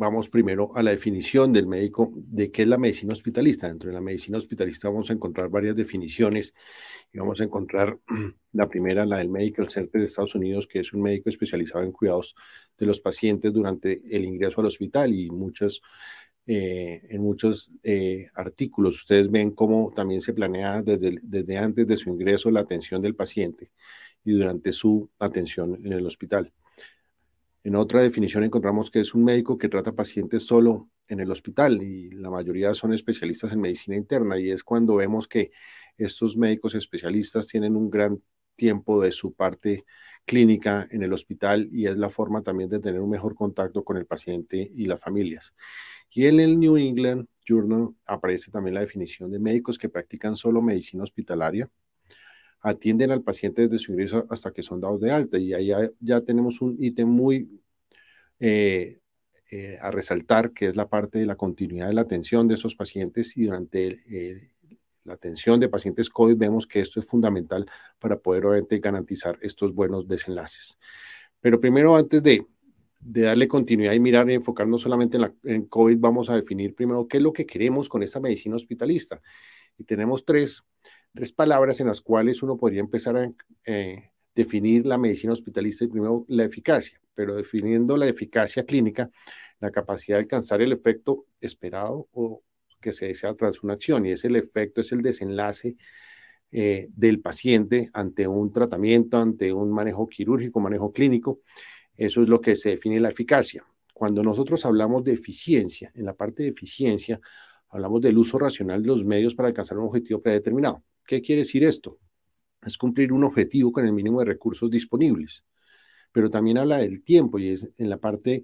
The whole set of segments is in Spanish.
vamos primero a la definición del médico de qué es la medicina hospitalista. Dentro de la medicina hospitalista vamos a encontrar varias definiciones y vamos a encontrar la primera, la del Medical Center de Estados Unidos, que es un médico especializado en cuidados de los pacientes durante el ingreso al hospital y muchas eh, en muchos eh, artículos. Ustedes ven cómo también se planea desde, desde antes de su ingreso la atención del paciente y durante su atención en el hospital. En otra definición encontramos que es un médico que trata pacientes solo en el hospital y la mayoría son especialistas en medicina interna y es cuando vemos que estos médicos especialistas tienen un gran tiempo de su parte clínica en el hospital y es la forma también de tener un mejor contacto con el paciente y las familias. Y en el New England Journal aparece también la definición de médicos que practican solo medicina hospitalaria, atienden al paciente desde su ingreso hasta que son dados de alta. Y ahí ya, tenemos un ítem muy eh, eh, a resaltar, que es la parte de la continuidad de la atención de esos pacientes y durante la atención de pacientes COVID vemos que esto es fundamental para poder obviamente garantizar estos buenos desenlaces. Pero primero, antes de, darle continuidad y mirar y enfocarnos solamente en, la, en COVID, vamos a definir primero qué es lo que queremos con esta medicina hospitalista. Y tenemos tres tres palabras en las cuales uno podría empezar a eh, definir la medicina hospitalista y primero la eficacia, pero definiendo la eficacia clínica, la capacidad de alcanzar el efecto esperado o que se desea tras una acción, y es el efecto, es el desenlace eh, del paciente ante un tratamiento, ante un manejo quirúrgico, manejo clínico. Eso es lo que se define la eficacia. Cuando nosotros hablamos de eficiencia, en la parte de eficiencia, hablamos del uso racional de los medios para alcanzar un objetivo predeterminado. ¿Qué quiere decir esto? Es cumplir un objetivo con el mínimo de recursos disponibles. Pero también habla del tiempo y es en la parte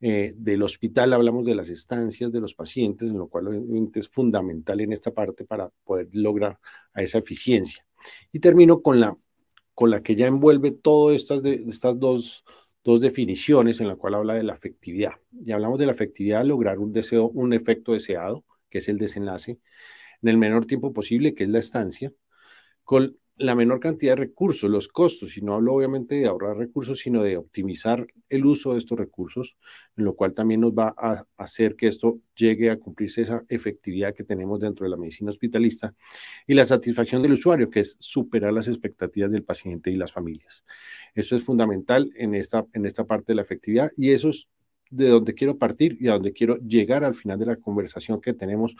eh, del hospital hablamos de las estancias de los pacientes, en lo cual es fundamental en esta parte para poder lograr esa eficiencia. Y termino con la, con la que ya envuelve todas estas, estas dos, dos definiciones, en la cual habla de la efectividad Y hablamos de la efectividad lograr un deseo, un efecto deseado, que es el desenlace, en el menor tiempo posible, que es la estancia, con la menor cantidad de recursos, los costos, y no hablo obviamente de ahorrar recursos, sino de optimizar el uso de estos recursos, lo cual también nos va a hacer que esto llegue a cumplirse esa efectividad que tenemos dentro de la medicina hospitalista y la satisfacción del usuario, que es superar las expectativas del paciente y las familias. Eso es fundamental en esta, en esta parte de la efectividad y eso es de donde quiero partir y a donde quiero llegar al final de la conversación que tenemos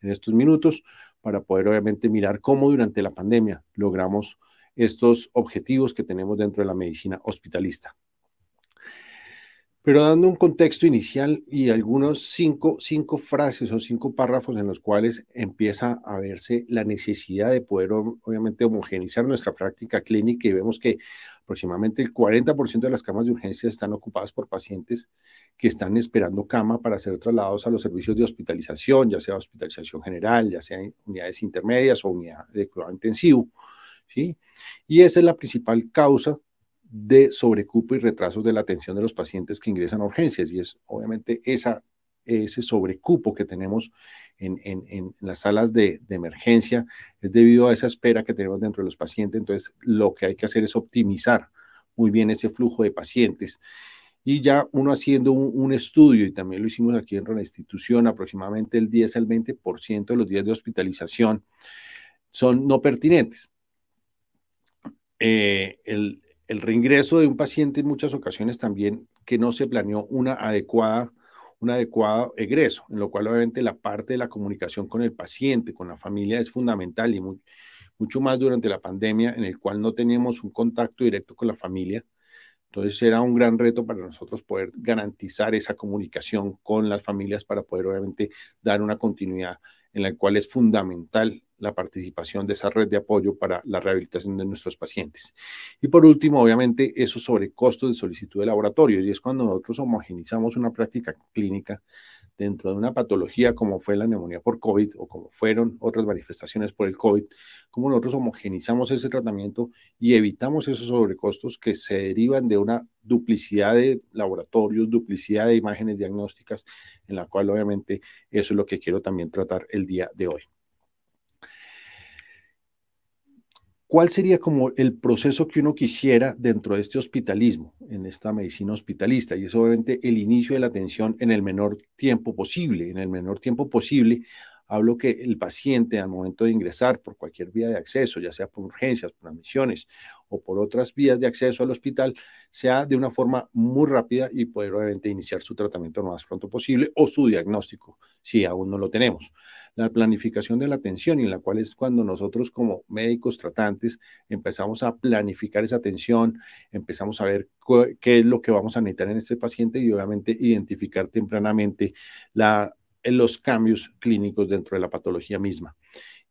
en estos minutos para poder obviamente mirar cómo durante la pandemia logramos estos objetivos que tenemos dentro de la medicina hospitalista pero dando un contexto inicial y algunos cinco, cinco frases o cinco párrafos en los cuales empieza a verse la necesidad de poder, obviamente, homogeneizar nuestra práctica clínica y vemos que aproximadamente el 40% de las camas de urgencia están ocupadas por pacientes que están esperando cama para ser trasladados a los servicios de hospitalización, ya sea hospitalización general, ya sea unidades intermedias o unidad de cuidado intensivo. ¿sí? Y esa es la principal causa de sobrecupo y retrasos de la atención de los pacientes que ingresan a urgencias y es obviamente esa, ese sobrecupo que tenemos en, las salas de, emergencia es debido a esa espera que tenemos dentro de los pacientes. Entonces, lo que hay que hacer es optimizar muy bien ese flujo de pacientes. Y ya uno haciendo un, estudio, y también lo hicimos aquí en la institución, aproximadamente el 10 al 20% de los días de hospitalización son no pertinentes. Eh, el, el reingreso de un paciente en muchas ocasiones también que no se planeó una adecuada un adecuado egreso, en lo cual obviamente la parte de la comunicación con el paciente, con la familia es fundamental y mucho más durante la pandemia en el cual no teníamos un contacto directo con la familia. Entonces era un gran reto para nosotros poder garantizar esa comunicación con las familias para poder obviamente dar una continuidad en la cual es fundamental la participación de esa red de apoyo para la rehabilitación de nuestros pacientes. Y por último, obviamente, esos sobrecostos de solicitud de laboratorios, y es cuando nosotros homogenizamos una práctica clínica dentro de una patología como fue la neumonía por COVID o como fueron otras manifestaciones por el COVID, como nosotros homogenizamos ese tratamiento y evitamos esos sobrecostos que se derivan de una duplicidad de laboratorios, duplicidad de imágenes diagnósticas, en la cual obviamente eso es lo que quiero también tratar el día de hoy. ¿Cuál sería como el proceso que uno quisiera dentro de este hospitalismo, en esta medicina hospitalista? Y es obviamente el inicio de la atención en el menor tiempo posible. En el menor tiempo posible hablo que el paciente al momento de ingresar por cualquier vía de acceso, ya sea por urgencias, por admisiones o por otras vías de acceso al hospital sea de una forma muy rápida y poder obviamente iniciar su tratamiento lo más pronto posible o su diagnóstico, si aún no lo tenemos. La planificación de la atención, en la cual es cuando nosotros como médicos tratantes empezamos a planificar esa atención, empezamos a ver qué es lo que vamos a necesitar en este paciente y obviamente identificar tempranamente la los cambios clínicos dentro de la patología misma.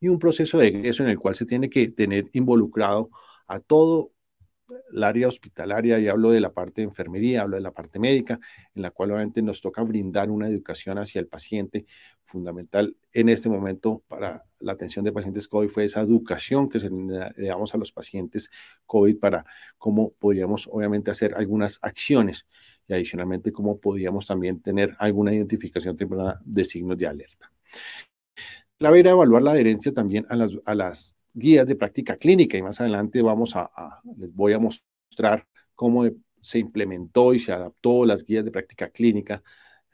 Y un proceso de egreso en el cual se tiene que tener involucrado a todo el área hospitalaria, y hablo de la parte de enfermería, hablo de la parte médica, en la cual obviamente nos toca brindar una educación hacia el paciente fundamental en este momento para la atención de pacientes COVID fue esa educación que se le damos a los pacientes COVID para cómo podíamos obviamente hacer algunas acciones y adicionalmente cómo podíamos también tener alguna identificación temprana de signos de alerta. Clave era evaluar la adherencia también a las guías de práctica clínica y más adelante vamos a, les voy a mostrar cómo se implementó y se adaptó las guías de práctica clínica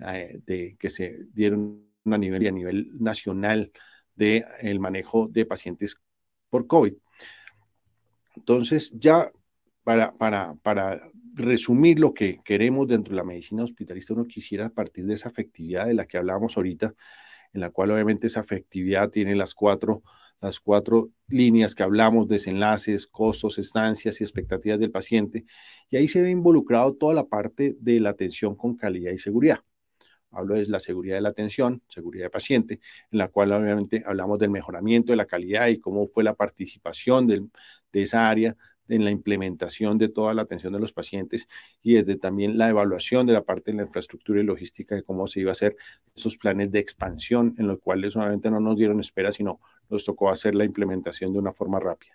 eh, de, que se dieron a nivel, a nivel nacional del manejo de pacientes por COVID. Entonces, ya para, para, para resumir lo que queremos dentro de la medicina hospitalista, uno quisiera partir de esa efectividad de la que hablábamos ahorita, en la cual obviamente esa afectividad tiene las cuatro las cuatro líneas que hablamos, desenlaces, costos, estancias y expectativas del paciente. Y ahí se ve involucrado toda la parte de la atención con calidad y seguridad. Hablo de la seguridad de la atención, seguridad de paciente, en la cual obviamente hablamos del mejoramiento de la calidad y cómo fue la participación de esa área en la implementación de toda la atención de los pacientes y desde también la evaluación de la parte de la infraestructura y logística de cómo se iba a hacer esos planes de expansión en los cuales solamente no nos dieron espera, sino nos tocó hacer la implementación de una forma rápida.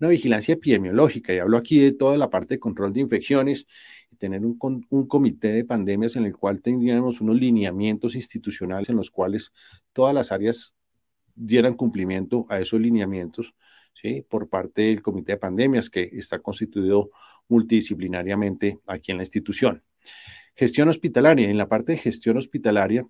Una vigilancia epidemiológica, y hablo aquí de toda la parte de control de infecciones y tener un comité de pandemias en el cual tendríamos unos lineamientos institucionales en los cuales todas las áreas dieran cumplimiento a esos lineamientos por parte del Comité de Pandemias, que está constituido multidisciplinariamente aquí en la institución. Gestión hospitalaria. En la parte de gestión hospitalaria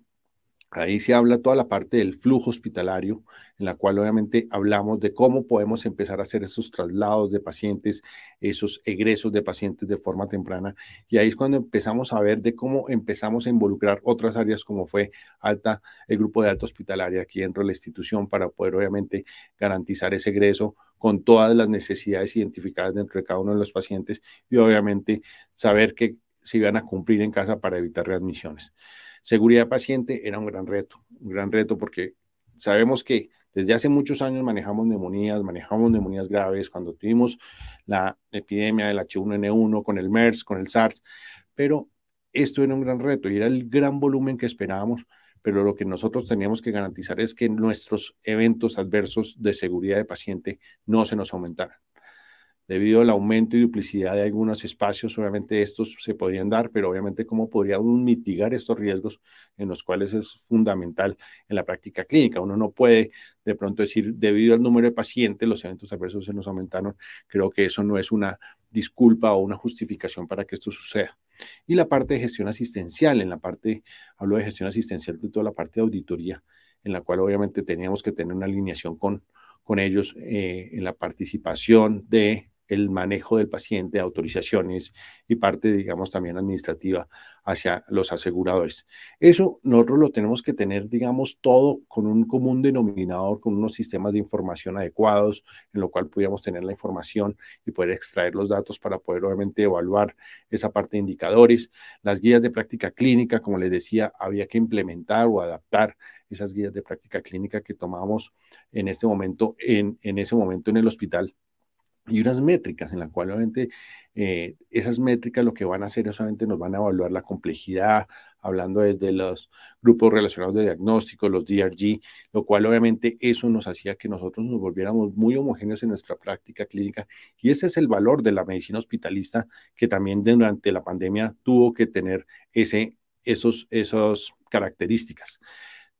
Ahí se habla toda la parte del flujo hospitalario, en la cual obviamente hablamos de cómo podemos empezar a hacer esos traslados de pacientes, esos egresos de pacientes de forma temprana. Y ahí es cuando empezamos a ver de cómo empezamos a involucrar otras áreas como fue alta, el grupo de alta hospitalaria aquí dentro de la institución para poder obviamente garantizar ese egreso con todas las necesidades identificadas dentro de cada uno de los pacientes y obviamente saber que se iban a cumplir en casa para evitar readmisiones. Seguridad paciente era un gran reto, un gran reto porque sabemos que desde hace muchos años manejamos neumonías, manejamos neumonías graves cuando tuvimos la epidemia del H1N1 con el MERS, con el SARS, pero esto era un gran reto y era el gran volumen que esperábamos, pero lo que nosotros teníamos que garantizar es que nuestros eventos adversos de seguridad de paciente no se nos aumentaran debido al aumento y duplicidad de algunos espacios, obviamente estos se podrían dar, pero obviamente cómo podría uno mitigar estos riesgos en los cuales es fundamental en la práctica clínica. Uno no puede de pronto decir, debido al número de pacientes, los eventos adversos se nos aumentaron. Creo que eso no es una disculpa o una justificación para que esto suceda. Y la parte de gestión asistencial, en la parte, hablo de gestión asistencial de toda la parte de auditoría, en la cual obviamente teníamos que tener una alineación con, con ellos eh, en la participación de el manejo del paciente, autorizaciones y parte, digamos, también administrativa hacia los aseguradores. Eso nosotros lo tenemos que tener, digamos, todo con un común denominador, con unos sistemas de información adecuados, en lo cual pudiéramos tener la información y poder extraer los datos para poder, obviamente, evaluar esa parte de indicadores. Las guías de práctica clínica, como les decía, había que implementar o adaptar esas guías de práctica clínica que tomamos en este momento, en, en ese momento en el hospital y unas métricas en las cuales obviamente eh, esas métricas lo que van a hacer es obviamente nos van a evaluar la complejidad, hablando desde los grupos relacionados de diagnóstico, los DRG, lo cual obviamente eso nos hacía que nosotros nos volviéramos muy homogéneos en nuestra práctica clínica y ese es el valor de la medicina hospitalista que también durante la pandemia tuvo que tener ese, esos, características.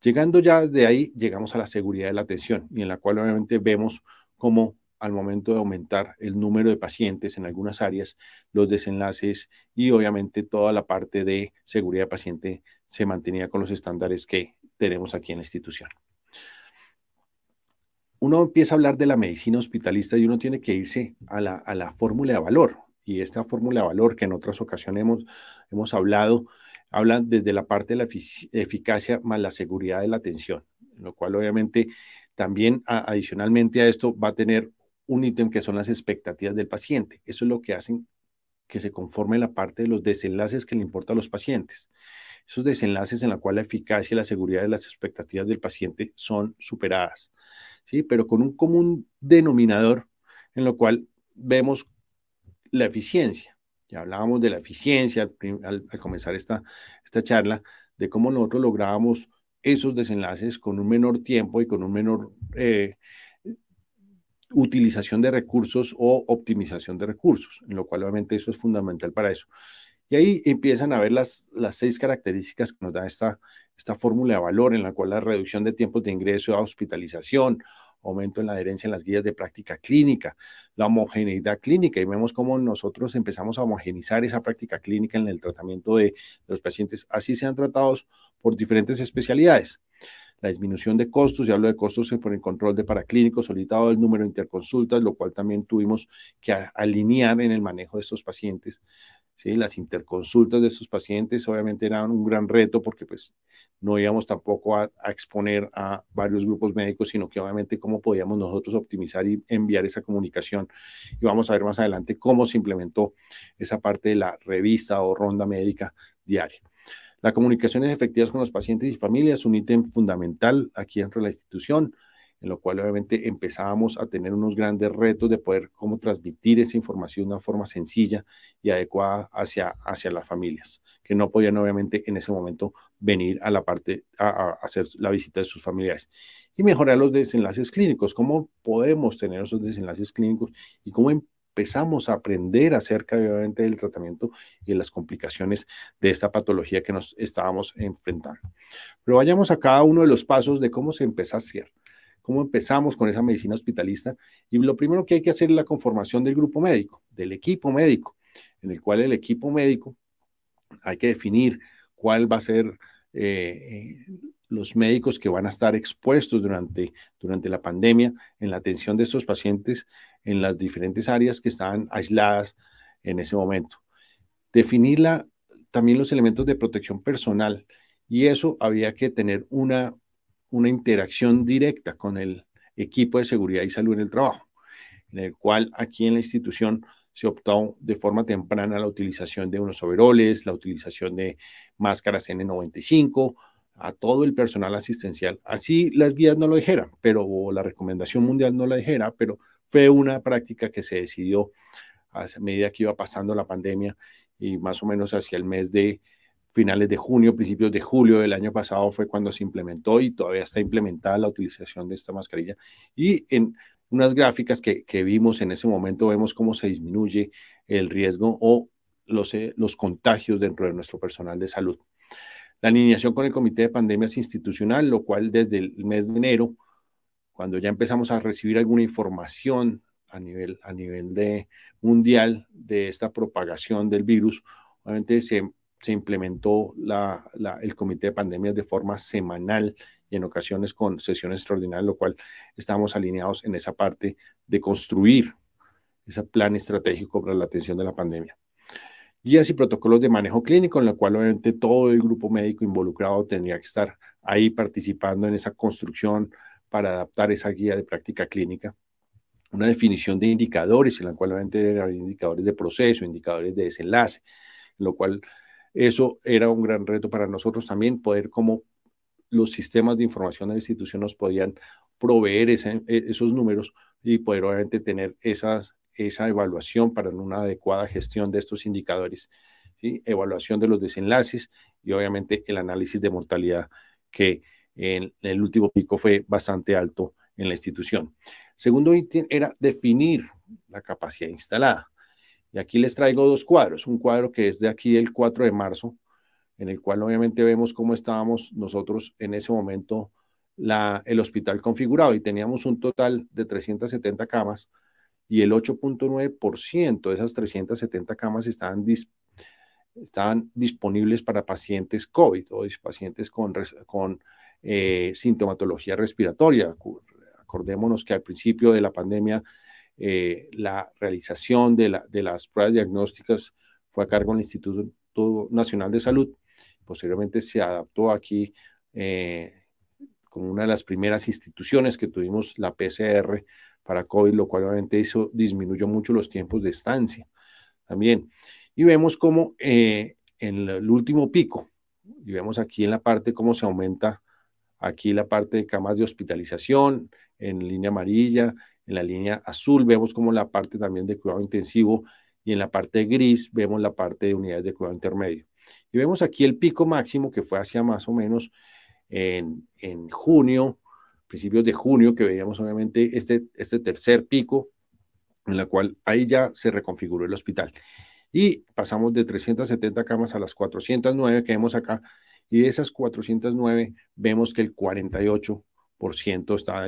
Llegando ya de ahí, llegamos a la seguridad de la atención y en la cual obviamente vemos cómo al momento de aumentar el número de pacientes en algunas áreas, los desenlaces y obviamente toda la parte de seguridad de paciente se mantenía con los estándares que tenemos aquí en la institución. Uno empieza a hablar de la medicina hospitalista y uno tiene que irse a la, fórmula de valor. Y esta fórmula de valor que en otras ocasiones hemos, hemos hablado, habla desde la parte de la eficacia más la seguridad de la atención, lo cual obviamente también adicionalmente a esto va a tener un ítem que son las expectativas del paciente. Eso es lo que hacen que se conforme la parte de los desenlaces que le importa a los pacientes. Esos desenlaces en la cual la eficacia y la seguridad de las expectativas del paciente son superadas, ¿sí? pero con un común denominador en lo cual vemos la eficiencia. Ya hablábamos de la eficiencia al, comenzar esta, esta charla, de cómo nosotros lográbamos esos desenlaces con un menor tiempo y con un menor eh, utilización de recursos o optimización de recursos, en lo cual obviamente eso es fundamental para eso. Y ahí empiezan a ver las, seis características que nos da esta, fórmula de valor, en la cual la reducción de tiempos de ingreso a hospitalización, aumento en la adherencia en las guías de práctica clínica, la homogeneidad clínica, y vemos cómo nosotros empezamos a homogeneizar esa práctica clínica en el tratamiento de los pacientes, así sean tratados por diferentes especialidades la disminución de costos, y hablo de costos por el control de paraclínicos, solicitado el número de interconsultas, lo cual también tuvimos que alinear en el manejo de estos pacientes. ¿sí? Las interconsultas de estos pacientes obviamente eran un gran reto porque pues no íbamos tampoco a, a exponer a varios grupos médicos, sino que obviamente cómo podíamos nosotros optimizar y enviar esa comunicación. Y vamos a ver más adelante cómo se implementó esa parte de la revista o ronda médica diaria. La comunicación con los pacientes y familias, un ítem fundamental aquí dentro de la institución, en lo cual obviamente empezábamos a tener unos grandes retos de poder cómo transmitir esa información de una forma sencilla y adecuada hacia, hacia las familias, que no podían obviamente en ese momento venir a la parte, a, hacer la visita de sus familiares. Y mejorar los desenlaces clínicos, cómo podemos tener esos desenlaces clínicos y cómo em, empezamos a aprender acerca, obviamente, del tratamiento y de las complicaciones de esta patología que nos estábamos enfrentando. Pero vayamos a cada uno de los pasos de cómo se empezó a hacer cómo empezamos con esa medicina hospitalista. Y lo primero que hay que hacer es la conformación del grupo médico, del equipo médico, en el cual el equipo médico hay que definir cuál va a ser eh, los médicos que van a estar expuestos durante, durante la pandemia en la atención de estos pacientes en las diferentes áreas que estaban aisladas en ese momento. Definir también los elementos de protección personal y eso había que tener una, una interacción directa con el equipo de seguridad y salud en el trabajo, en el cual aquí en la institución se optó de forma temprana la utilización de unos overoles, la utilización de máscaras N95 a todo el personal asistencial. Así las guías no lo dijeran, pero o la recomendación mundial no la dijera, pero fue una práctica que se decidió a medida que iba pasando la pandemia y más o menos hacia el mes de finales de junio, principios de julio del año pasado fue cuando se implementó y todavía está implementada la utilización de esta mascarilla. Y en unas gráficas que, vimos en ese momento vemos cómo se disminuye el riesgo o los, eh, los contagios dentro de nuestro personal de salud. La alineación con el Comité de Pandemias Institucional, lo cual desde el mes de enero cuando ya empezamos a recibir alguna información a nivel, a nivel de mundial de esta propagación del virus, obviamente se, se implementó el comité de pandemias de forma semanal y en ocasiones con sesiones extraordinarias, lo cual estamos alineados en esa parte de construir ese plan estratégico para la atención de la pandemia. Guías y protocolos de manejo clínico, en la cual obviamente todo el grupo médico involucrado tendría que estar ahí participando en esa construcción, para adaptar esa guía de práctica clínica. Una definición de indicadores, en la cual obviamente eran indicadores de proceso, indicadores de desenlace, lo cual eso era un gran reto para nosotros también, poder como los sistemas de información de la institución nos podían proveer e, esos números y poder obviamente tener esas, esa evaluación para una adecuada gestión de estos indicadores, ¿sí? evaluación de los desenlaces y obviamente el análisis de mortalidad que el, el último pico fue bastante alto en la institución. Segundo era definir la capacidad instalada. Y aquí les traigo dos cuadros. Un cuadro que es de aquí el 4 de marzo, en el cual obviamente vemos cómo estábamos nosotros en ese momento la, el hospital configurado y teníamos un total de 370 camas y el 8.9% de esas 370 camas estaban, estaban disponibles para pacientes COVID o pacientes con, con eh, sintomatología respiratoria. Acordémonos que al principio de la pandemia eh, la realización de, las pruebas diagnósticas fue a cargo del Instituto Nacional de Salud. Posteriormente se adaptó aquí eh, como una de las primeras instituciones que tuvimos la PCR para COVID, lo cual obviamente hizo, disminuyó mucho los tiempos de estancia también. Y vemos cómo en el último pico, y vemos aquí en la parte cómo se aumenta Aquí la parte de camas de hospitalización en línea amarilla, en la línea azul vemos como la parte también de cuidado intensivo y en la parte gris vemos la parte de unidades de cuidado intermedio. Y vemos aquí el pico máximo que fue hacia más o menos en, junio, principios de junio, que veíamos obviamente este, este tercer pico, en la cual ahí ya se reconfiguró el hospital. Y pasamos de 370 camas a las 409 que vemos acá y de esas 409, vemos que el 48% está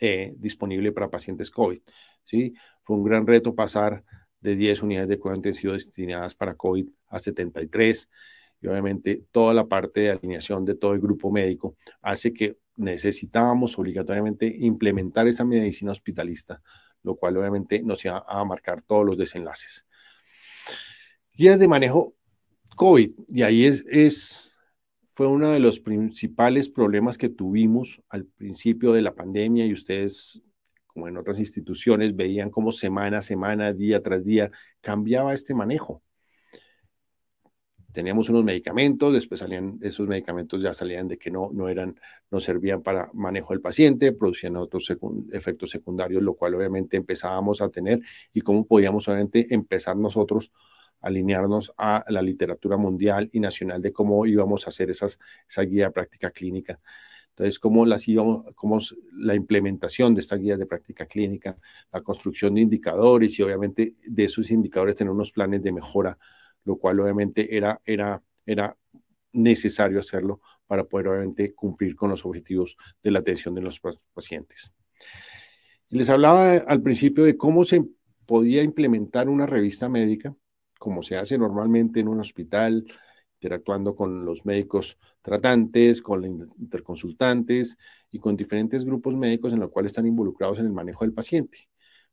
eh, disponible para pacientes COVID. ¿sí? Fue un gran reto pasar de 10 unidades de cuidado intensivo destinadas para COVID a 73. Y obviamente toda la parte de alineación de todo el grupo médico hace que necesitábamos obligatoriamente implementar esa medicina hospitalista, lo cual obviamente nos iba a marcar todos los desenlaces. Guías de manejo COVID, y ahí es fue uno de los principales problemas que tuvimos al principio de la pandemia y ustedes, como en otras instituciones, veían cómo semana a semana, día tras día, cambiaba este manejo. Teníamos unos medicamentos, después salían, esos medicamentos ya salían de que no, no eran, no servían para manejo del paciente, producían otros efectos secundarios, lo cual obviamente empezábamos a tener y cómo podíamos solamente empezar nosotros alinearnos a la literatura mundial y nacional de cómo íbamos a hacer esas, esa guía de práctica clínica. Entonces, cómo, las íbamos, cómo la implementación de esta guía de práctica clínica, la construcción de indicadores y obviamente de esos indicadores tener unos planes de mejora, lo cual obviamente era, era, era necesario hacerlo para poder obviamente cumplir con los objetivos de la atención de los pacientes. Les hablaba al principio de cómo se podía implementar una revista médica como se hace normalmente en un hospital, interactuando con los médicos tratantes, con los interconsultantes y con diferentes grupos médicos en los cuales están involucrados en el manejo del paciente.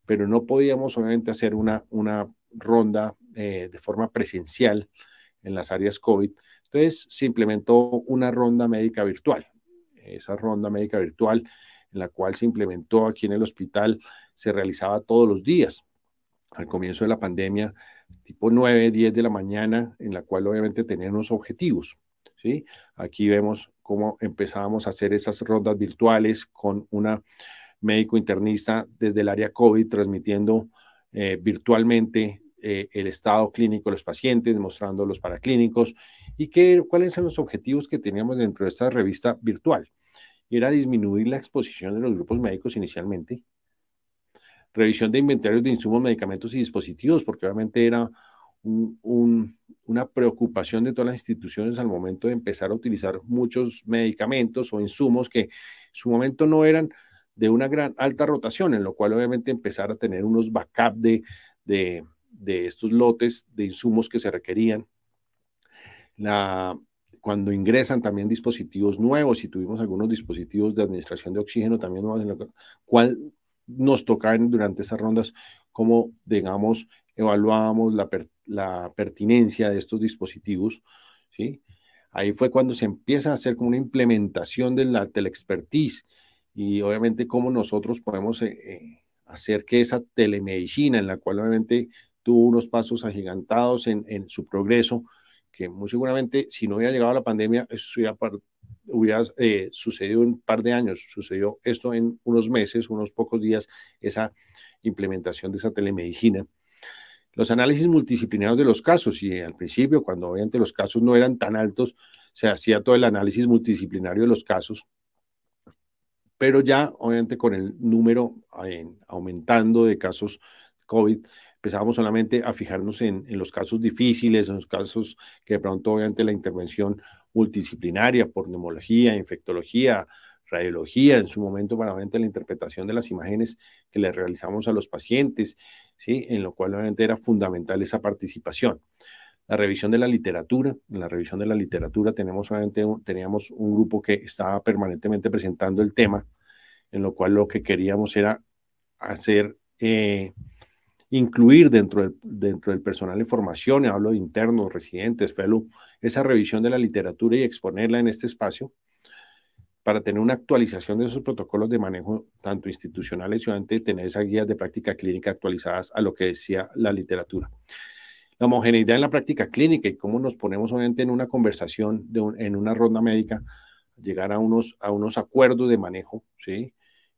Pero no podíamos solamente hacer una, ronda eh, de forma presencial en las áreas COVID. Entonces se implementó una ronda médica virtual. Esa ronda médica virtual en la cual se implementó aquí en el hospital se realizaba todos los días. Al comienzo de la pandemia tipo 9, 10 de la mañana, en la cual obviamente teníamos unos objetivos. ¿sí? Aquí vemos cómo empezábamos a hacer esas rondas virtuales con una médico internista desde el área COVID, transmitiendo eh, virtualmente eh, el estado clínico de los pacientes, mostrando los paraclínicos y qué, cuáles eran los objetivos que teníamos dentro de esta revista virtual. Era disminuir la exposición de los grupos médicos inicialmente, revisión de inventarios de insumos, medicamentos y dispositivos, porque obviamente era una preocupación de todas las instituciones al momento de empezar a utilizar muchos medicamentos o insumos que en su momento no eran de una gran alta rotación, en lo cual obviamente empezar a tener unos backup de, de, estos lotes de insumos que se requerían. La, cuando ingresan también dispositivos nuevos, y tuvimos algunos dispositivos de administración de oxígeno también nuevos, en lo cual nos tocan durante esas rondas cómo, digamos, evaluábamos la, pertinencia de estos dispositivos, ¿sí? Ahí fue cuando se empieza a hacer como una implementación de la teleexpertiz y obviamente cómo nosotros podemos eh, eh, hacer que esa telemedicina, en la cual obviamente tuvo unos pasos agigantados en, su progreso, que muy seguramente si no hubiera llegado la pandemia, eso hubiera hubiera eh, sucedido en un par de años, sucedió esto en unos meses, unos pocos días, esa implementación de esa telemedicina. Los análisis multidisciplinarios de los casos, y al principio, cuando obviamente los casos no eran tan altos, se hacía todo el análisis multidisciplinario de los casos, pero ya obviamente con el número eh, aumentando de casos COVID, empezamos solamente a fijarnos en, en, los casos difíciles, en los casos que de pronto obviamente la intervención multidisciplinaria por neumología, infectología, radiología, en su momento obviamente, la interpretación de las imágenes que le realizamos a los pacientes, ¿sí? en lo cual obviamente era fundamental esa participación. La revisión de la literatura, en la revisión de la literatura tenemos teníamos un grupo que estaba permanentemente presentando el tema, en lo cual lo que queríamos era hacer, eh, incluir dentro del, dentro del personal de formación, hablo de internos, residentes, fellow, esa revisión de la literatura y exponerla en este espacio para tener una actualización de esos protocolos de manejo, tanto institucionales y antes tener esas guías de práctica clínica actualizadas a lo que decía la literatura. La homogeneidad en la práctica clínica y cómo nos ponemos obviamente en una conversación, de en una ronda médica, llegar a unos, a unos acuerdos de manejo, ¿sí?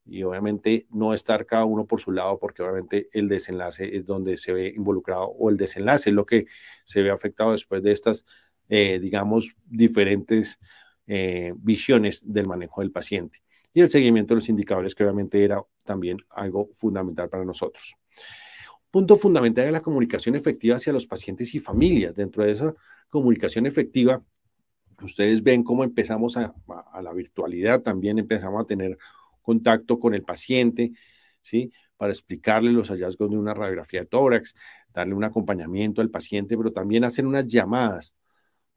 Y obviamente no estar cada uno por su lado, porque obviamente el desenlace es donde se ve involucrado o el desenlace es lo que se ve afectado después de estas eh, digamos, diferentes eh, visiones del manejo del paciente y el seguimiento de los indicadores, que obviamente era también algo fundamental para nosotros. Punto fundamental es la comunicación efectiva hacia los pacientes y familias. Dentro de esa comunicación efectiva, ustedes ven cómo empezamos a, la virtualidad, también empezamos a tener contacto con el paciente, ¿sí? Para explicarle los hallazgos de una radiografía de tórax, darle un acompañamiento al paciente, pero también hacen unas llamadas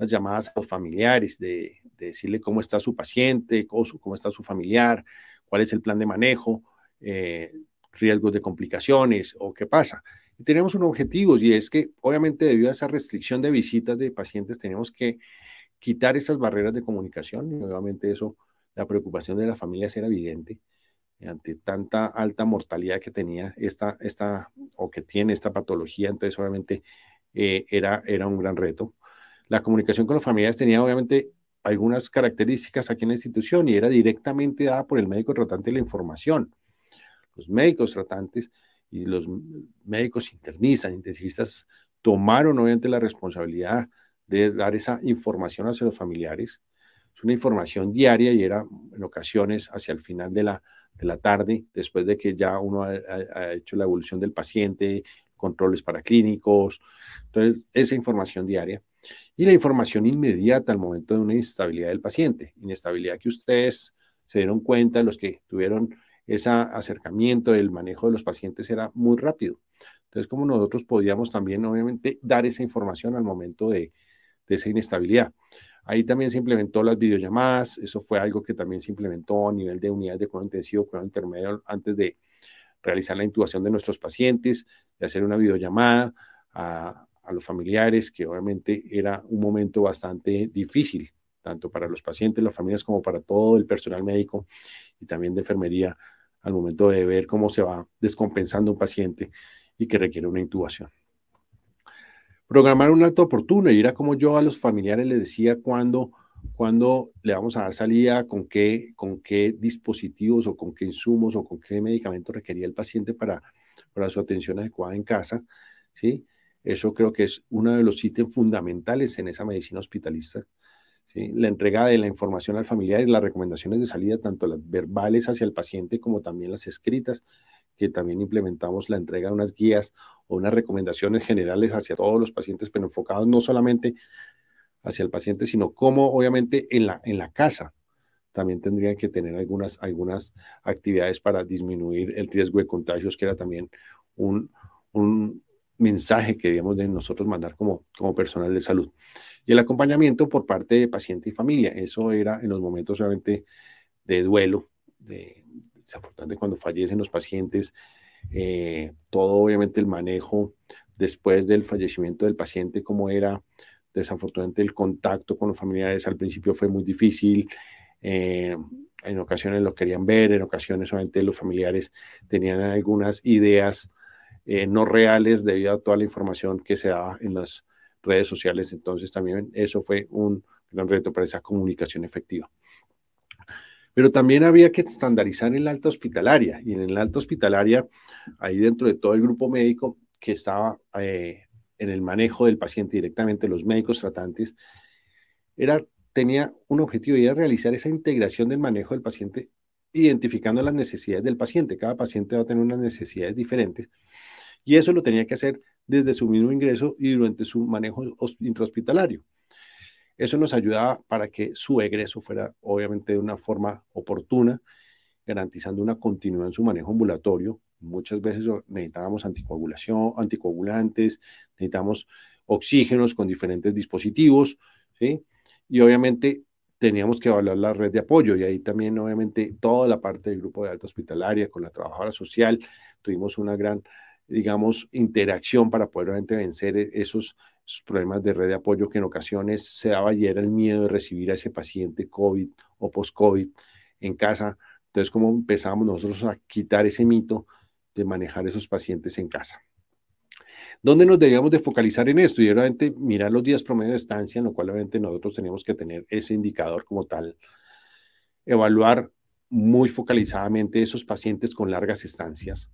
las llamadas a los familiares, de, decirle cómo está su paciente, cómo, cómo, está su familiar, cuál es el plan de manejo, eh, riesgos de complicaciones o qué pasa. Y tenemos un objetivo y es que obviamente debido a esa restricción de visitas de pacientes tenemos que quitar esas barreras de comunicación y obviamente eso, la preocupación de las familia era evidente eh, ante tanta alta mortalidad que tenía esta, esta o que tiene esta patología, entonces obviamente eh, era, era un gran reto la comunicación con los familiares tenía obviamente algunas características aquí en la institución y era directamente dada por el médico tratante la información. Los médicos tratantes y los médicos internistas, intensivistas, tomaron obviamente la responsabilidad de dar esa información hacia los familiares. Es una información diaria y era en ocasiones hacia el final de la, de la tarde, después de que ya uno ha, ha, hecho la evolución del paciente, controles para clínicos, entonces esa información diaria y la información inmediata al momento de una inestabilidad del paciente, inestabilidad que ustedes se dieron cuenta, los que tuvieron ese acercamiento el manejo de los pacientes era muy rápido. Entonces, como nosotros podíamos también, obviamente, dar esa información al momento de, de esa inestabilidad. Ahí también se implementó las videollamadas, eso fue algo que también se implementó a nivel de unidades de cuidado intensivo, cuidado intermedio, antes de, realizar la intubación de nuestros pacientes, de hacer una videollamada a, los familiares, que obviamente era un momento bastante difícil, tanto para los pacientes, las familias, como para todo el personal médico y también de enfermería, al momento de ver cómo se va descompensando un paciente y que requiere una intubación. Programar un acto oportuno y era como yo a los familiares les decía cuando cuando le vamos a dar salida, con qué, con qué dispositivos o con qué insumos o con qué medicamento requería el paciente para, para su atención adecuada en casa, ¿sí? Eso creo que es uno de los sistemas fundamentales en esa medicina hospitalista. ¿sí? La entrega de la información al familiar y las recomendaciones de salida, tanto las verbales hacia el paciente como también las escritas, que también implementamos la entrega de unas guías o unas recomendaciones generales hacia todos los pacientes, pero enfocados no solamente hacia el paciente, sino como obviamente en la, en la casa también tendrían que tener algunas, algunas actividades para disminuir el riesgo de contagios, que era también un, un mensaje que debíamos de nosotros mandar como, como personal de salud. Y el acompañamiento por parte de paciente y familia, eso era en los momentos obviamente de duelo, de, desafortunadamente cuando fallecen los pacientes, eh, todo obviamente el manejo después del fallecimiento del paciente, cómo era Desafortunadamente el contacto con los familiares al principio fue muy difícil. Eh, en ocasiones lo querían ver, en ocasiones solamente los familiares tenían algunas ideas eh, no reales debido a toda la información que se daba en las redes sociales. Entonces también eso fue un gran reto para esa comunicación efectiva. Pero también había que estandarizar en el alta hospitalaria y en el alta hospitalaria, ahí dentro de todo el grupo médico que estaba eh, en el manejo del paciente directamente, los médicos tratantes, era, tenía un objetivo y era realizar esa integración del manejo del paciente, identificando las necesidades del paciente. Cada paciente va a tener unas necesidades diferentes y eso lo tenía que hacer desde su mismo ingreso y durante su manejo intrahospitalario. Eso nos ayudaba para que su egreso fuera obviamente de una forma oportuna, garantizando una continuidad en su manejo ambulatorio, Muchas veces necesitábamos anticoagulación, anticoagulantes, necesitamos oxígenos con diferentes dispositivos, ¿sí? Y obviamente teníamos que evaluar la red de apoyo y ahí también obviamente toda la parte del grupo de alta hospitalaria con la trabajadora social, tuvimos una gran, digamos, interacción para poder realmente vencer e-, esos, problemas de red de apoyo que en ocasiones se daba y era el miedo de recibir a ese paciente COVID o post-COVID en casa. Entonces, ¿cómo empezamos nosotros a quitar ese mito? de manejar esos pacientes en casa. ¿Dónde nos debíamos de focalizar en esto? Y obviamente mirar los días promedio de estancia, en lo cual obviamente nosotros teníamos que tener ese indicador como tal, evaluar muy focalizadamente esos pacientes con largas estancias,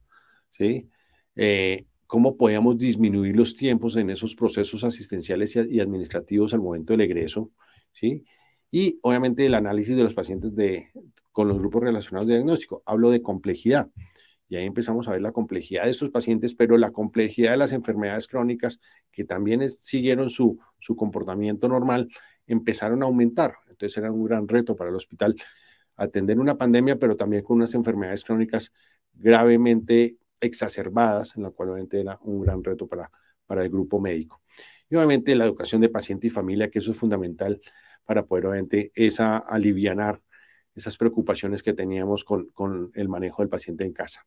¿sí? Eh, ¿Cómo podíamos disminuir los tiempos en esos procesos asistenciales y, administrativos al momento del egreso, ¿sí? Y obviamente el análisis de los pacientes con los grupos relacionados de diagnóstico. Hablo de complejidad. Y ahí empezamos a ver la complejidad de estos pacientes, pero la complejidad de las enfermedades crónicas que también siguieron su, su comportamiento normal, empezaron a aumentar. Entonces era un gran reto para el hospital atender una pandemia, pero también con unas enfermedades crónicas gravemente exacerbadas, en la cual obviamente era un gran reto para, para el grupo médico. Y obviamente la educación de paciente y familia, que eso es fundamental para poder obviamente esa alivianar esas preocupaciones que teníamos con, el manejo del paciente en casa.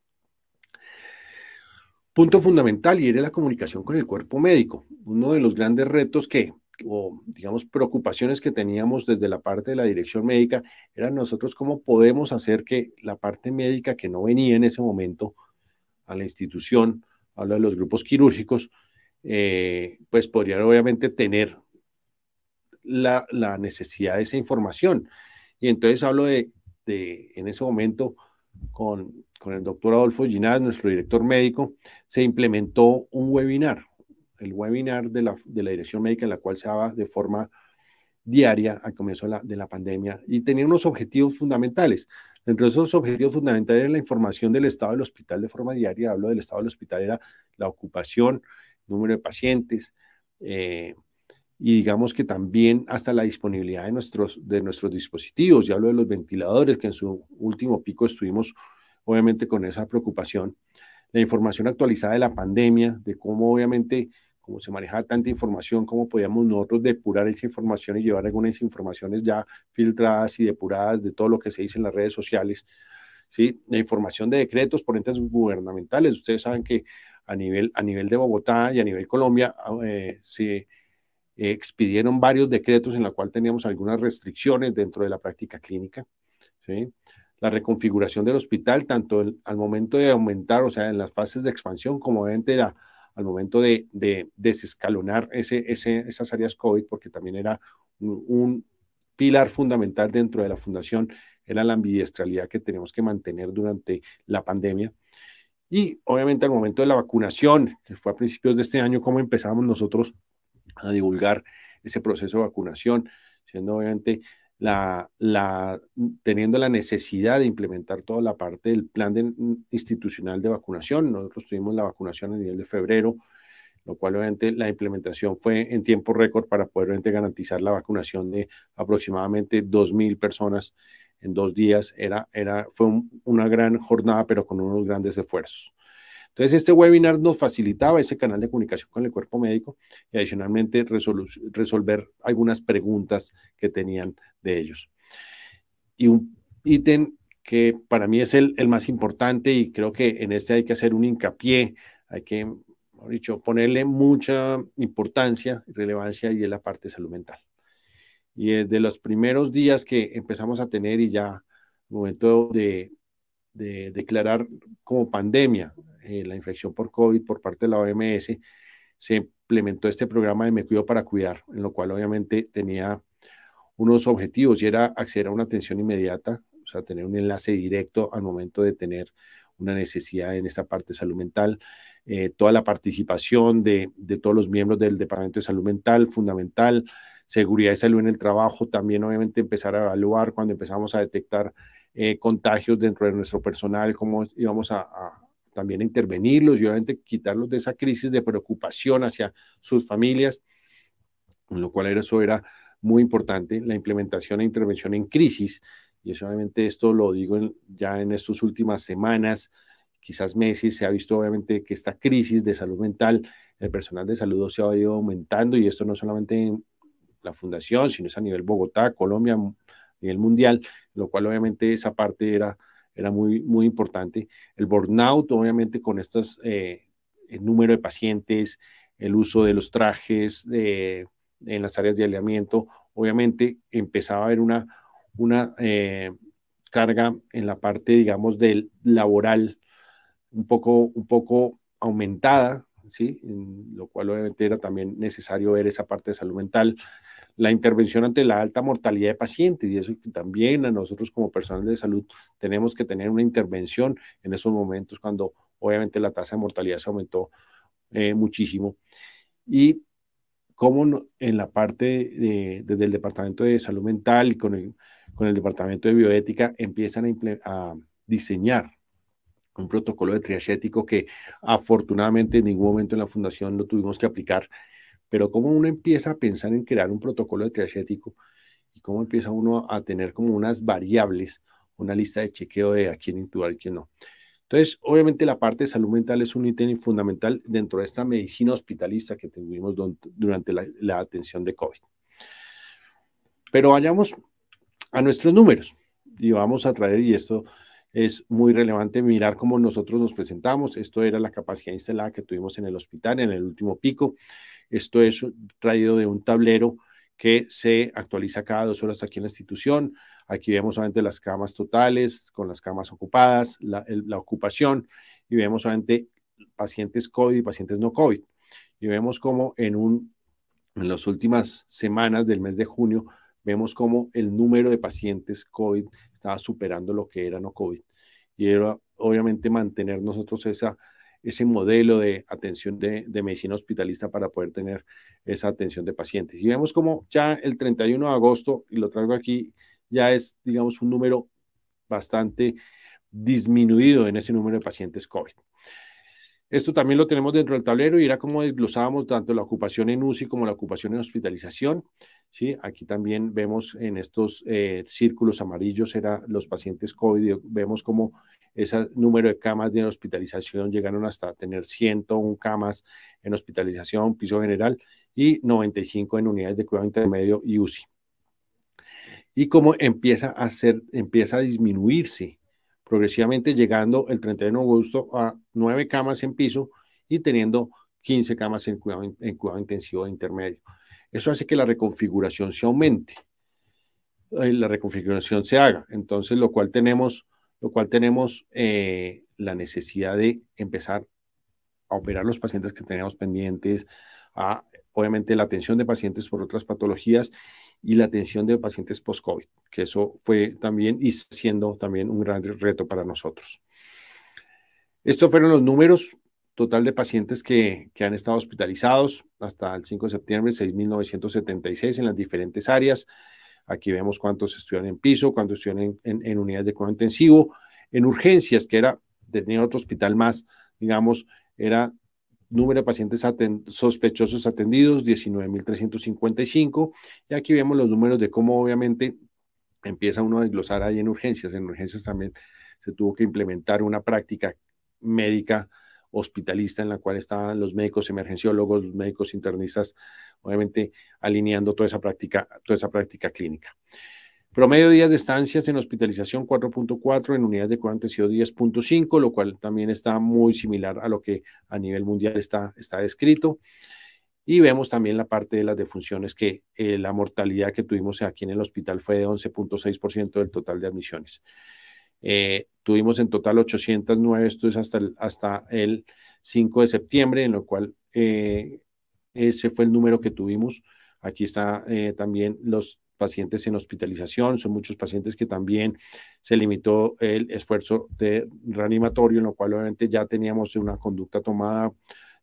Punto fundamental y era la comunicación con el cuerpo médico. Uno de los grandes retos que, o digamos, preocupaciones que teníamos desde la parte de la dirección médica era nosotros cómo podemos hacer que la parte médica que no venía en ese momento a la institución, habla de los grupos quirúrgicos, eh, pues podrían obviamente tener la, la, necesidad de esa información. Y entonces hablo de, en ese momento, con, el doctor Adolfo Ginás, nuestro director médico, se implementó un webinar, el webinar de la, dirección médica en la cual se daba de forma diaria al comienzo de la, de la, pandemia y tenía unos objetivos fundamentales. Entre esos objetivos fundamentales era la información del estado del hospital de forma diaria. Hablo del estado del hospital, era la ocupación, número de pacientes, eh, y digamos que también hasta la disponibilidad de nuestros, de nuestros dispositivos. Ya hablo de los ventiladores, que en su último pico estuvimos obviamente con esa preocupación. La información actualizada de la pandemia, de cómo obviamente, cómo se manejaba tanta información, cómo podíamos nosotros depurar esa información y llevar algunas informaciones ya filtradas y depuradas de todo lo que se dice en las redes sociales. ¿sí? La información de decretos por entes gubernamentales. Ustedes saben que a nivel, a nivel de Bogotá y a nivel Colombia ah, eh, se expidieron varios decretos en la cual teníamos algunas restricciones dentro de la práctica clínica. La reconfiguración del hospital, tanto al momento de aumentar, o sea, en las fases de expansión, como obviamente la, al momento de, desescalonar esas áreas COVID, porque también era un, pilar fundamental dentro de la fundación, era la ambidiestralidad que teníamos que mantener durante la pandemia. Y obviamente al momento de la vacunación, que fue a principios de este año, cómo empezamos nosotros a divulgar ese proceso de vacunación, siendo obviamente la, la, teniendo la necesidad de implementar toda la parte del plan institucional de vacunación. Nosotros tuvimos la vacunación a nivel de febrero, lo cual obviamente la implementación fue en tiempo récord para poder garantizar la vacunación de aproximadamente 2.000 personas en dos días. Era, era, fue una gran jornada, pero con unos grandes esfuerzos. Entonces, este webinar nos facilitaba ese canal de comunicación con el cuerpo médico y adicionalmente resolver algunas preguntas que tenían de ellos. Y un ítem que para mí es el, más importante y creo que en este hay que hacer un hincapié, hay que, dicho, ponerle mucha importancia y relevancia y es la parte salud mental. Y desde los primeros días que empezamos a tener y ya momento de de declarar como pandemia eh, la infección por COVID por parte de la OMS, se implementó este programa de Me Cuido para Cuidar, en lo cual obviamente tenía unos objetivos y era acceder a una atención inmediata, o sea, tener un enlace directo al momento de tener una necesidad en esta parte de salud mental, eh, toda la participación de, de, todos los miembros del Departamento de Salud Mental, fundamental, seguridad y salud en el trabajo, también obviamente empezar a evaluar cuando empezamos a detectar eh, contagios dentro de nuestro personal, cómo íbamos a, a también intervenirlos y obviamente quitarlos de esa crisis de preocupación hacia sus familias, en lo cual eso era muy importante, la implementación e intervención en crisis, y eso obviamente esto lo digo ya en estas últimas semanas, quizás meses, se ha visto obviamente que esta crisis de salud mental, el personal de salud se ha ido aumentando, y esto no solamente en la fundación, sino es a nivel Bogotá, Colombia, el mundial, lo cual obviamente esa parte era, era muy, muy importante. El burnout, obviamente con estos, eh, el número de pacientes, el uso de los trajes en las áreas de aislamiento, obviamente empezaba a haber una, una eh, carga en la parte, digamos, del laboral un poco, un poco aumentada, ¿sí? lo cual obviamente era también necesario ver esa parte de salud mental, la intervención ante la alta mortalidad de pacientes y eso también a nosotros como personal de salud tenemos que tener una intervención en esos momentos cuando obviamente la tasa de mortalidad se aumentó eh, muchísimo. Y cómo en la parte desde el Departamento de Salud Mental y con el, con el Departamento de Bioética empiezan a, a diseñar un protocolo de triage ético que afortunadamente en ningún momento en la fundación no tuvimos que aplicar pero cómo uno empieza a pensar en crear un protocolo de triage ético y cómo empieza uno a tener como unas variables, una lista de chequeo de a quién intubar y quién no. Entonces, obviamente la parte de salud mental es un ítem fundamental dentro de esta medicina hospitalista que tuvimos durante la, la atención de COVID. Pero vayamos a nuestros números y vamos a traer, y esto es muy relevante mirar cómo nosotros nos presentamos. Esto era la capacidad instalada que tuvimos en el hospital en el último pico. Esto es traído de un tablero que se actualiza cada dos horas aquí en la institución. Aquí vemos solamente las camas totales, con las camas ocupadas, la, ocupación, y vemos solamente pacientes COVID y pacientes no COVID. Y vemos cómo en, un, en las últimas semanas del mes de junio vemos cómo el número de pacientes COVID estaba superando lo que era no COVID. Y era obviamente mantener nosotros esa, ese modelo de atención de, medicina hospitalista para poder tener esa atención de pacientes. Y vemos como ya el 31 de agosto, y lo traigo aquí, ya es, digamos, un número bastante disminuido en ese número de pacientes COVID. Esto también lo tenemos dentro del tablero y era como desglosábamos tanto la ocupación en UCI como la ocupación en hospitalización. ¿sí? Aquí también vemos en estos eh, círculos amarillos, era los pacientes COVID, vemos como ese número de camas de hospitalización llegaron hasta tener 101 camas en hospitalización, piso general, y 95 en unidades de cuidado intermedio y UCI. Y cómo empieza a, empieza a disminuirse progresivamente llegando el 31 de agosto a nueve camas en piso y teniendo 15 camas en cuidado, en cuidado intensivo e intermedio. Eso hace que la reconfiguración se aumente, eh, la reconfiguración se haga. Entonces, lo cual tenemos, lo cual tenemos eh, la necesidad de empezar a operar los pacientes que tenemos pendientes, a obviamente la atención de pacientes por otras patologías y la atención de pacientes post-COVID, que eso fue también y siendo también un gran reto para nosotros. Estos fueron los números total de pacientes que, han estado hospitalizados hasta el 5 de septiembre, 6.976 en las diferentes áreas. Aquí vemos cuántos estuvieron en piso, cuántos estuvieron en, en, en unidades de cuidado intensivo, en urgencias, que era, tenía otro hospital más, digamos, era número de pacientes sospechosos atendidos, 19.355. Y aquí vemos los números de cómo obviamente empieza uno a desglosar ahí en urgencias. En urgencias también se tuvo que implementar una práctica médica hospitalista en la cual estaban los médicos emergenciólogos, los médicos internistas, obviamente alineando toda esa práctica, toda esa práctica clínica. Promedio días de estancias en hospitalización 4.4, en unidades de y o 10.5, lo cual también está muy similar a lo que a nivel mundial está, está descrito. Y vemos también la parte de las defunciones, que eh, la mortalidad que tuvimos aquí en el hospital fue de 11.6% del total de admisiones. Eh, tuvimos en total 809 estudios hasta el, hasta el 5 de septiembre, en lo cual eh, ese fue el número que tuvimos. Aquí está también los pacientes en hospitalización, son muchos pacientes que también se limitó el esfuerzo de reanimatorio, en lo cual obviamente ya teníamos una conducta tomada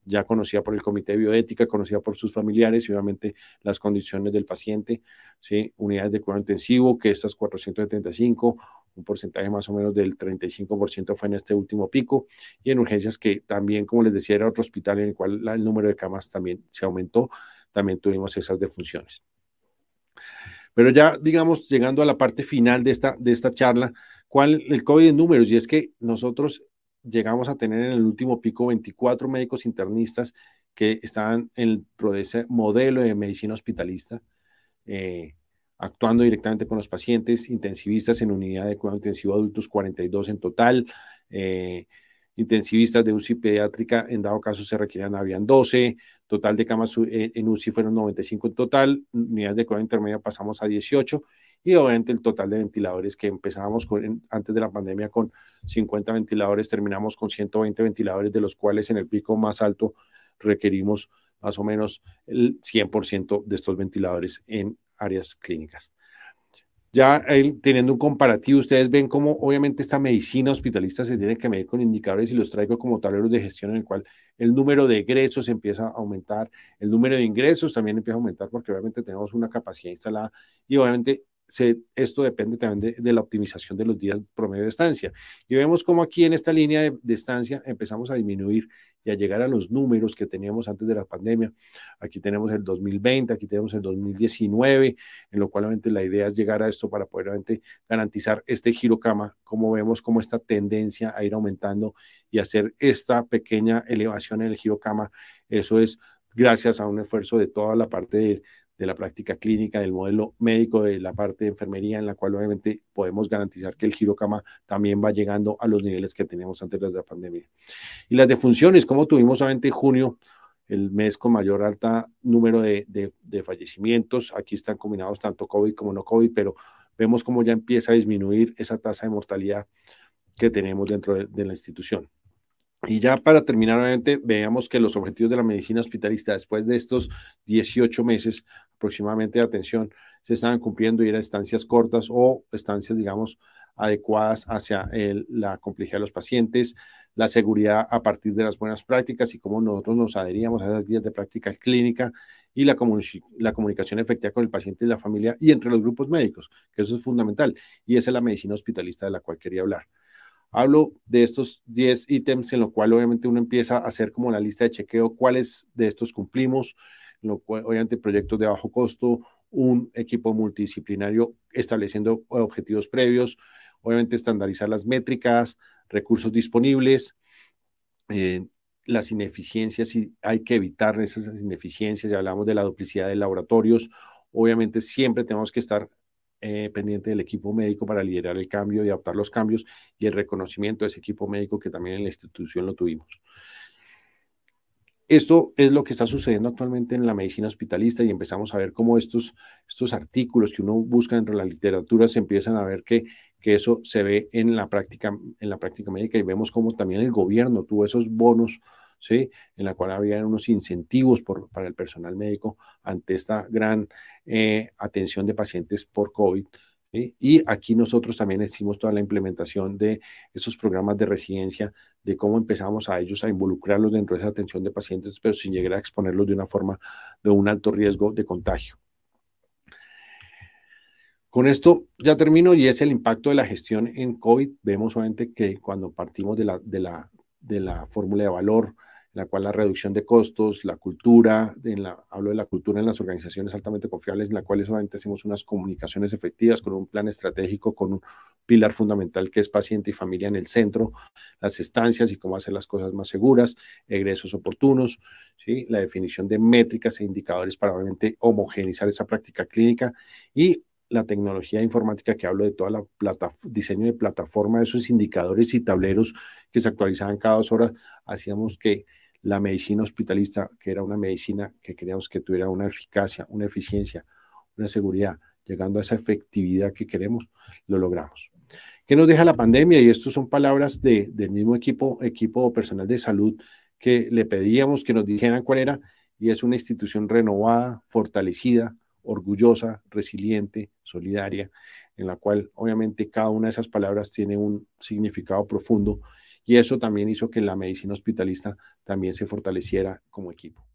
ya conocida por el comité de bioética, conocida por sus familiares y obviamente las condiciones del paciente, ¿sí? unidades de cuidado intensivo, que estas 475, un porcentaje más o menos del 35% fue en este último pico, y en urgencias que también, como les decía, era otro hospital en el cual el número de camas también se aumentó, también tuvimos esas defunciones. Pero ya, digamos, llegando a la parte final de esta, de esta charla, ¿cuál el COVID en números? Y es que nosotros llegamos a tener en el último pico 24 médicos internistas que estaban dentro de ese modelo de medicina hospitalista, eh, actuando directamente con los pacientes, intensivistas en unidad de cuidado intensivo adultos, 42 en total, eh, intensivistas de UCI pediátrica, en dado caso se requerían, habían 12, Total de camas en UCI fueron 95 en total, unidades de cuidado intermedia pasamos a 18 y obviamente el total de ventiladores que empezábamos con, antes de la pandemia con 50 ventiladores, terminamos con 120 ventiladores, de los cuales en el pico más alto requerimos más o menos el 100% de estos ventiladores en áreas clínicas ya teniendo un comparativo, ustedes ven cómo obviamente esta medicina hospitalista se tiene que medir con indicadores y los traigo como tableros de gestión en el cual el número de egresos empieza a aumentar, el número de ingresos también empieza a aumentar porque obviamente tenemos una capacidad instalada y obviamente esto depende también de, la optimización de los días promedio de estancia. Y vemos como aquí en esta línea de, estancia empezamos a disminuir y a llegar a los números que teníamos antes de la pandemia. Aquí tenemos el 2020, aquí tenemos el 2019, en lo cual obviamente la idea es llegar a esto para poder garantizar este giro cama, como vemos como esta tendencia a ir aumentando y hacer esta pequeña elevación en el giro cama. Eso es gracias a un esfuerzo de toda la parte de, de la práctica clínica, del modelo médico, de la parte de enfermería, en la cual obviamente podemos garantizar que el giro cama también va llegando a los niveles que teníamos antes de la pandemia. Y las defunciones, como tuvimos obviamente en junio, el mes con mayor alta número de, fallecimientos, aquí están combinados tanto COVID como no COVID, pero vemos cómo ya empieza a disminuir esa tasa de mortalidad que tenemos dentro de la institución. Y ya para terminar, obviamente, veamos que los objetivos de la medicina hospitalista después de estos 18 meses aproximadamente de atención se estaban cumpliendo y eran estancias cortas o estancias, digamos, adecuadas hacia la complejidad de los pacientes, la seguridad a partir de las buenas prácticas y cómo nosotros nos adheríamos a esas guías de práctica clínica y la, la comunicación efectiva con el paciente y la familia y entre los grupos médicos, que eso es fundamental. Y esa es la medicina hospitalista de la cual quería hablar. Hablo de estos 10 ítems en lo cual obviamente uno empieza a hacer como la lista de chequeo, cuáles de estos cumplimos, obviamente proyectos de bajo costo, un equipo multidisciplinario estableciendo objetivos previos, obviamente estandarizar las métricas, recursos disponibles, eh, las ineficiencias, y hay que evitar esas ineficiencias, ya hablamos de la duplicidad de laboratorios, obviamente siempre tenemos que estar eh, pendiente del equipo médico para liderar el cambio y adaptar los cambios y el reconocimiento de ese equipo médico que también en la institución lo tuvimos. Esto es lo que está sucediendo actualmente en la medicina hospitalista y empezamos a ver cómo estos, estos artículos que uno busca dentro de la literatura se empiezan a ver que, que eso se ve en la, práctica, en la práctica médica y vemos cómo también el gobierno tuvo esos bonos en la cual había unos incentivos para el personal médico ante esta gran eh, atención de pacientes por COVID. Y aquí nosotros también hicimos toda la implementación de esos programas de residencia, de cómo empezamos a ellos a involucrarlos dentro de esa atención de pacientes, pero sin llegar a exponerlos de una forma de un alto riesgo de contagio. Con esto ya termino y es el impacto de la gestión en COVID. Vemos obviamente que cuando partimos de la fórmula de valor, la cual la reducción de costos, la cultura, en la, hablo de la cultura en las organizaciones altamente confiables, en la cual solamente hacemos unas comunicaciones efectivas con un plan estratégico, con un pilar fundamental que es paciente y familia en el centro, las estancias y cómo hacer las cosas más seguras, egresos oportunos, ¿sí? la definición de métricas e indicadores para obviamente homogeneizar esa práctica clínica y la tecnología informática que hablo de toda la plata, diseño de plataforma, esos indicadores y tableros que se actualizaban cada dos horas, hacíamos que la medicina hospitalista, que era una medicina que queríamos que tuviera una eficacia, una eficiencia, una seguridad, llegando a esa efectividad que queremos, lo logramos. ¿Qué nos deja la pandemia? Y esto son palabras del mismo equipo, equipo personal de salud que le pedíamos que nos dijeran cuál era, y es una institución renovada, fortalecida, orgullosa, resiliente, solidaria, en la cual obviamente cada una de esas palabras tiene un significado profundo y eso también hizo que la medicina hospitalista también se fortaleciera como equipo.